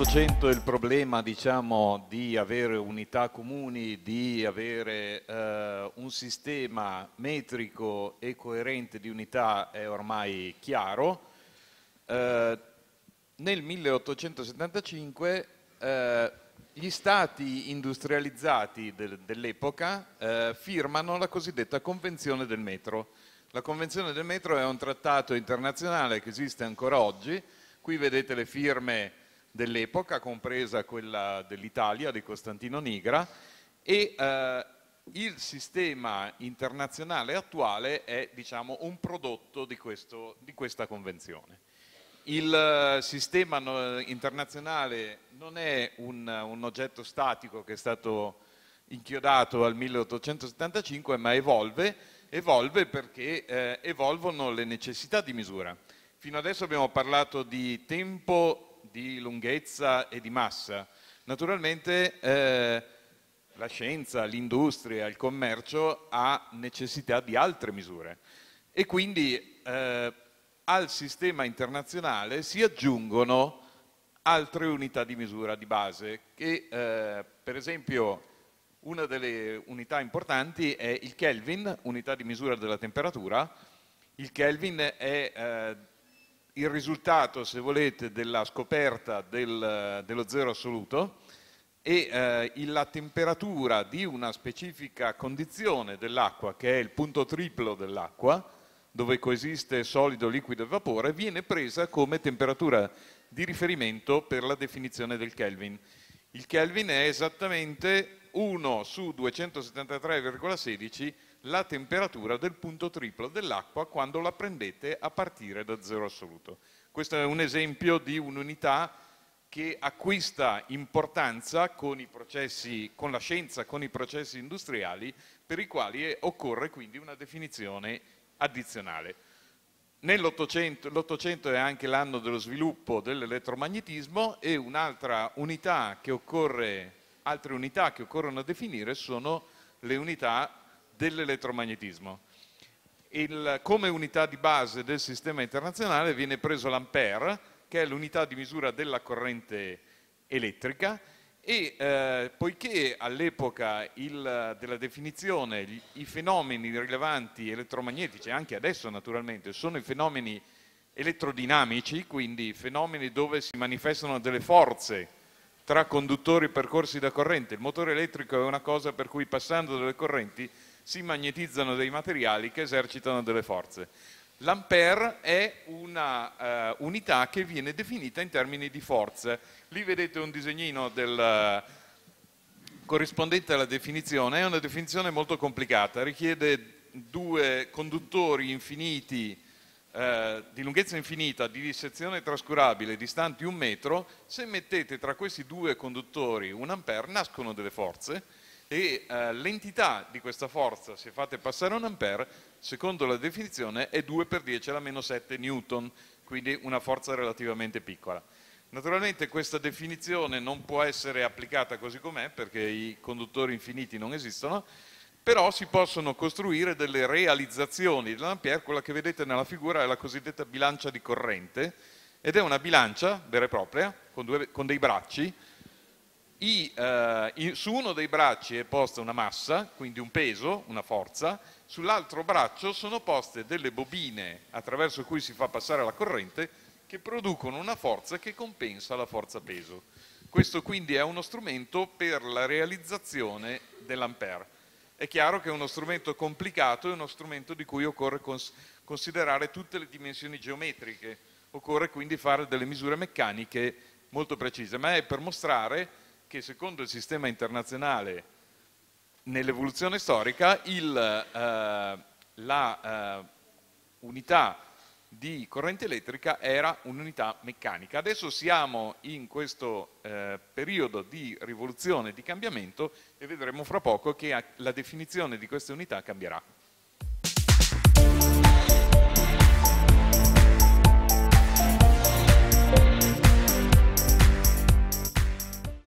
nell'Ottocento il problema diciamo, di avere unità comuni, di avere eh, un sistema metrico e coerente di unità è ormai chiaro. Eh, nel 1875 eh, gli stati industrializzati de dell'epoca eh, firmano la cosiddetta Convenzione del Metro. La Convenzione del Metro è un trattato internazionale che esiste ancora oggi, qui vedete le firme dell'epoca, compresa quella dell'Italia, di Costantino Nigra, e eh, il sistema internazionale attuale è diciamo, un prodotto di, questo, di questa convenzione. Il eh, sistema internazionale non è un, un, oggetto statico che è stato inchiodato al 1875, ma evolve, evolve perché eh, evolvono le necessità di misura. Fino adesso abbiamo parlato di tempo di lunghezza e di massa. Naturalmente eh, la scienza, l'industria, il commercio ha necessità di altre misure e quindi eh, al sistema internazionale si aggiungono altre unità di misura di base che eh, per esempio una delle unità importanti è il Kelvin, unità di misura della temperatura. Il Kelvin è eh, il risultato, se volete, della scoperta del, dello zero assoluto e eh, la temperatura di una specifica condizione dell'acqua, che è il punto triplo dell'acqua, dove coesiste solido, liquido e vapore, viene presa come temperatura di riferimento per la definizione del Kelvin. Il Kelvin è esattamente 1 su 273,16 la temperatura del punto triplo dell'acqua quando la prendete a partire da zero assoluto. Questo è un esempio di un'unità che acquista importanza con, processi, con la scienza, con i processi industriali, per i quali occorre quindi una definizione addizionale. l'Ottocento è anche l'anno dello sviluppo dell'elettromagnetismo e un'altra unità che occorre Altre unità che occorrono definire sono le unità dell'elettromagnetismo. Il, come unità di base del sistema internazionale viene preso l'ampere, che è l'unità di misura della corrente elettrica, e eh, poiché all'epoca della definizione gli, i fenomeni rilevanti elettromagnetici, anche adesso naturalmente, sono i fenomeni elettrodinamici, quindi fenomeni dove si manifestano delle forze tra conduttori percorsi da corrente. Il motore elettrico è una cosa per cui passando delle correnti si magnetizzano dei materiali che esercitano delle forze. L'ampere è una uh, unità che viene definita in termini di forze. Lì vedete un disegnino del, uh, corrispondente alla definizione, è una definizione molto complicata, richiede due conduttori infiniti eh, di lunghezza infinita, di dissezione trascurabile, distanti un metro, se mettete tra questi due conduttori un ampere nascono delle forze e eh, l'entità di questa forza, se fate passare un ampere, secondo la definizione è 2 per 10 alla meno 7 newton, quindi una forza relativamente piccola. Naturalmente questa definizione non può essere applicata così com'è perché i conduttori infiniti non esistono, però si possono costruire delle realizzazioni dell'ampere, quella che vedete nella figura è la cosiddetta bilancia di corrente, ed è una bilancia vera e propria, con, due, con dei bracci, i, eh, su uno dei bracci è posta una massa, quindi un peso, una forza, sull'altro braccio sono poste delle bobine attraverso cui si fa passare la corrente che producono una forza che compensa la forza peso. Questo quindi è uno strumento per la realizzazione dell'ampere. È chiaro che è uno strumento complicato, è uno strumento di cui occorre cons- considerare tutte le dimensioni geometriche, occorre quindi fare delle misure meccaniche molto precise, ma è per mostrare che secondo il sistema internazionale nell'evoluzione storica il, eh, la eh, unità di corrente elettrica era un'unità meccanica. Adesso siamo in questo eh, periodo di rivoluzione, di cambiamento e vedremo fra poco che la definizione di queste unità cambierà.